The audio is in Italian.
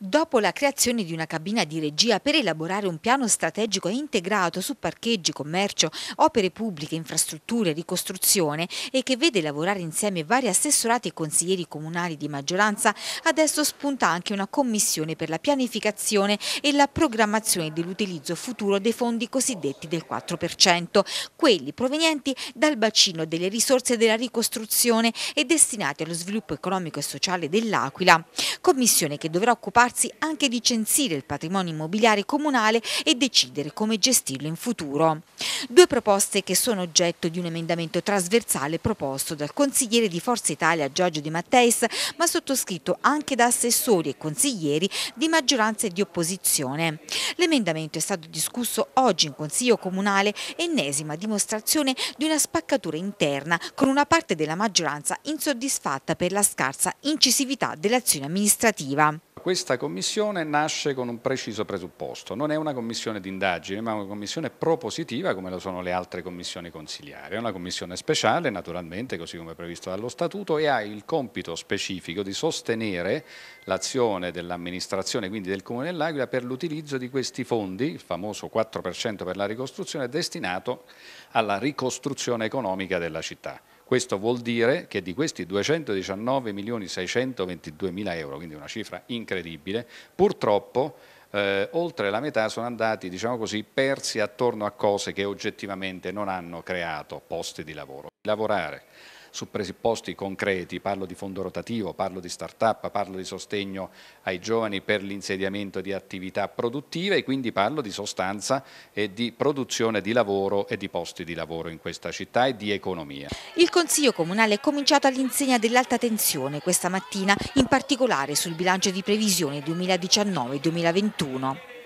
Dopo la creazione di una cabina di regia per elaborare un piano strategico integrato su parcheggi, commercio, opere pubbliche, infrastrutture, ricostruzione e che vede lavorare insieme vari assessorati e consiglieri comunali di maggioranza, adesso spunta anche una commissione per la pianificazione e la programmazione dell'utilizzo futuro dei fondi cosiddetti del 4%, quelli provenienti dal bacino delle risorse della ricostruzione e destinati allo sviluppo economico e sociale dell'Aquila. Commissione che dovrà occuparsi occuparsi anche di censire il patrimonio immobiliare comunale e decidere come gestirlo in futuro. Due proposte che sono oggetto di un emendamento trasversale proposto dal consigliere di Forza Italia Giorgio Di Matteis, ma sottoscritto anche da assessori e consiglieri di maggioranza e di opposizione. L'emendamento è stato discusso oggi in Consiglio Comunale, ennesima dimostrazione di una spaccatura interna con una parte della maggioranza insoddisfatta per la scarsa incisività dell'azione amministrativa. Questa commissione nasce con un preciso presupposto, non è una commissione d'indagine ma una commissione propositiva come lo sono le altre commissioni consigliari, è una commissione speciale naturalmente così come previsto dallo statuto e ha il compito specifico di sostenere l'azione dell'amministrazione quindi del Comune dell'Aquila per l'utilizzo di questi fondi, il famoso 4% per la ricostruzione destinato alla ricostruzione economica della città. Questo vuol dire che di questi 219 milioni 622 mila euro, quindi una cifra incredibile, purtroppo eh, oltre la metà sono andati, diciamo così, persi attorno a cose che oggettivamente non hanno creato posti di lavoro. Lavorare su presupposti concreti, parlo di fondo rotativo, parlo di start-up, parlo di sostegno ai giovani per l'insediamento di attività produttive e quindi parlo di sostanza e di produzione di lavoro e di posti di lavoro in questa città e di economia. Il Consiglio Comunale è cominciato all'insegna dell'alta tensione questa mattina, in particolare sul bilancio di previsione 2019-2021.